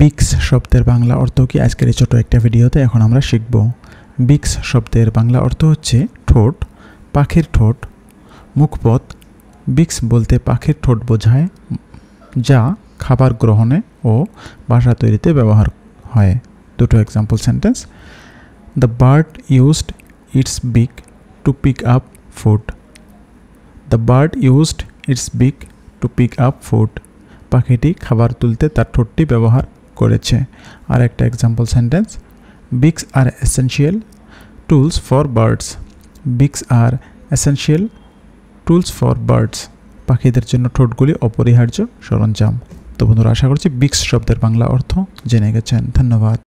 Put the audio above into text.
বিক্স শব্দের বাংলা অর্থ কি আজকের এই ছোটো একটা ভিডিওতে এখন আমরা শিখব বিক্স শব্দের বাংলা অর্থ হচ্ছে ঠোঁট পাখির ঠোঁট মুখপথ বিক্স বলতে পাখির ঠোঁট বোঝায় যা খাবার গ্রহণে ও বাসা তৈরিতে ব্যবহার হয় দুটো example sentence the bird used its beak to pick up food the bird used its beak to pick up food পাখিটি খাবার তুলতে তার ঠোঁটটি ব্যবহার করেছে আর একটা example sentence beaks are essential tools for birds beaks are essential tools for birds পাখিদের জন্য ঠোঁটগুলি অপরিহার্য সরঞ্জাম তো বন্ধুরা আশা করছি বিক্স শব্দের বাংলা অর্থ জেনে গেছেন ধন্যবাদ